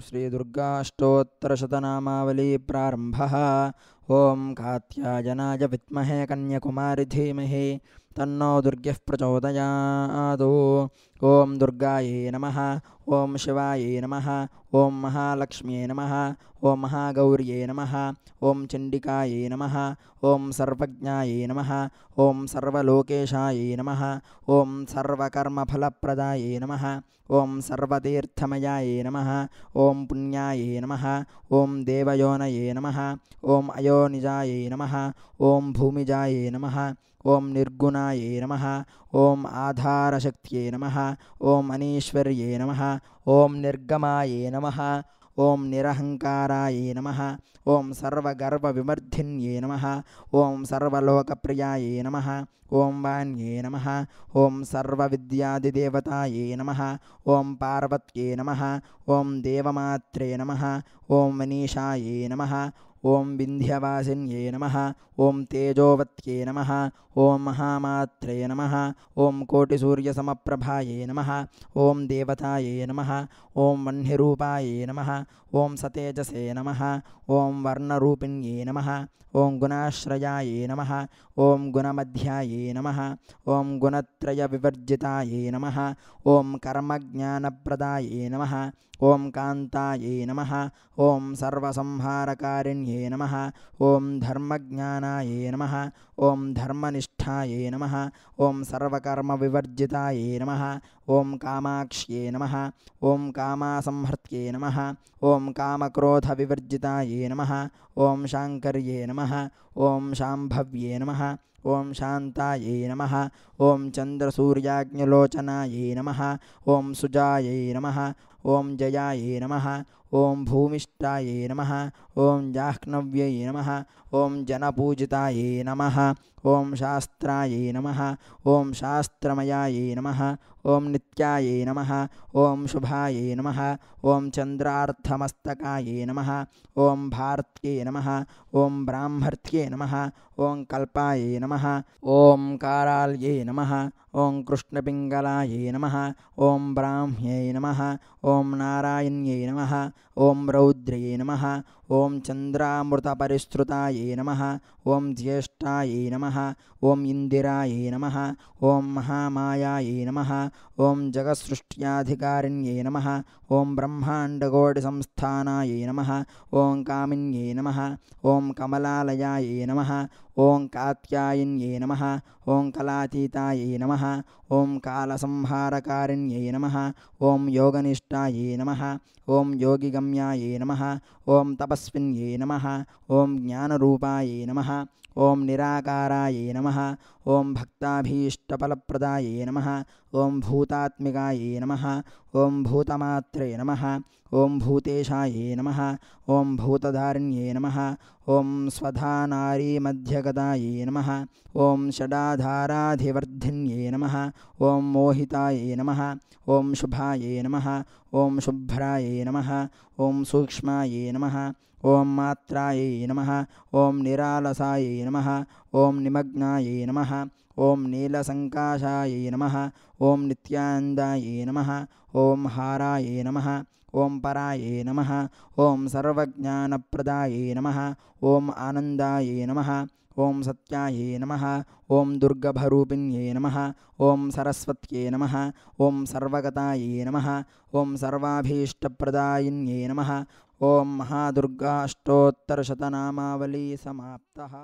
श्री श्रीदुर्गाष्टोत्तरशतनामावली प्रारंभः ओं कात्यायनाय विद्महे कन्याकुमारी धीमहि तन्नो दुर्ग्यः प्रचोदयादौ ओं दुर्गाये नमः ओं शिवाये नमः ओं महालक्ष्म्यै नमः ओं महागौर्ये नमः ओं चंडिकाये नमः ओं सर्वज्ञाये नमः ओं सर्वलोकेशायै नमः ओं सर्वकर्मफलप्रदाये नमः ओं सर्वतीर्थमयाये नमः ओं पुण्याये नमः ओं देवयोनये नमः ओं अयो निजायै नमः ॐ भूमिजायै नमः ॐ निर्गुणायै नमः ॐ आधारशक्त्यै नमः ॐ अनीश्वर्यै नमः ॐ निर्गमायै नमः ॐ निरहङ्कारायै नमः ॐ सर्वगर्वविमर्धिन्ये नमः ॐ सर्वलोकप्रियायै नमः ॐ वान्ये नमः ॐ सर्वविद्यादिदेवतायै नमः ॐ पार्वत्यै नमः ॐ देवमात्रे नमः ॐ मनीषायै नमः ॐ विन्ध्यवासिन्ये नमः ॐ तेजोवत्ये नमः ॐ महामात्रे नमः ॐ कोटिसूर्यसमप्रभायै नमः ॐ देवतायै नमः ॐ वह्निरूपाय नमः ॐ सतेजसे नमः ॐ वर्णरूपिन्ये नमः ॐ गुणाश्रयाये नमः ॐ गुणमध्याये नमः ॐ गुणत्रयविवर्जितायै नमः ॐ कर्मज्ञानप्रदायै नमः ॐ कान्तायै नमः ॐ सर्वसंहारकारिण्ये नमः ॐ धर्मज्ञानायै नमः ॐ धर्मनिष्ठायै नमः ॐ सर्वकर्मविवर्जितायै नमः ॐ कामाक्ष्ये नमः ॐ कामासंहर्त्ये नमः ॐ कामक्रोधविवर्जिताये नमः ॐ शाङ्कर्ये नमः ॐ शाम्भव्ये नमः ॐ शान्ताये नमः ॐ चन्द्रसूर्याज्ञलोचनायै नमः ॐ सुजायै नमः ॐ जयायै नमः ओं भूमिष्ठा नम ओं जाह्नव्य नम ओं जनपूजिताय नम ओं शास्त्रायै नम ओं शास्त्रमयायै नम ओं नित्यायै नमः ॐ शुभायै नमः ॐ चन्द्रार्थमस्तकायै नमः ॐ भारत्ये नमः ॐ ब्राह्मर्त्ये नमः ॐ कल्पायै नम ॐ काराल्ये नमः ॐ कृष्णपिङ्गलायै नमः ॐ ब्राह्म्यै नमः ॐ नारायण्यै नमः ॐ रौद्र्यै नमः ॐ चन्द्रामृतपरिसृतायै नमः ॐ ज्येष्ठायै नमः ॐ इन्दिरायै नमः ॐ महामायायै नमः ॐ जगत्सृष्ट्याधिकारिण्यै नमः ॐ ब्रह्माण्डगोडसंस्थानायै नमः ॐ कामिन्यै नमः ॐ कमलालयायै नमः ॐ कात्यायिन्यै नमः ॐ कलातीतायै नमः ओं कालसंहारकारिण्यै नमः ॐ योगनिष्ठायै नमः ॐ योगिगम्यायै नमः ॐ तपस्विन्यै नमः ॐ नम ओं ॐ नम ओं भक्ताभीष्टफल भक्ताभीष्टफलप्रदायै नम ॐ भूतात्मिकायै नमः ॐ भूतमात्रे नमः ॐ भूतेशायै नमः ॐ भूतधारिन्ये नमः ॐ स्वधानारीमध्यगतायै नमः ॐ ॐ षडाधाराधिवर्धिन्ये नमः ॐ मोहितायै नमः ॐ शुभायै नमः ॐ शुभ्रायै नमः ॐ सूक्ष्मायै नमः ॐ मात्रायै नमः ॐ निरालसायै नमः ॐ निमग्नायै नमः ॐ नीलसङ्काशायै नमः ॐ नित्यान्दायै नमः ॐ हारायै नमः ॐ परायै नमः ॐ सर्वज्ञानप्रदायै नमः ॐ आनन्दायै नमः ॐ सत्यायै नमः ॐ दुर्गभरूपिण्यै नमः ॐ सरस्वत्यै नमः ॐ सर्वगतायै नमः ॐ सर्वाभीष्टप्रदायिन्यै नमः ॐ महादुर्गाष्टोत्तरशतनामावली समाप्तः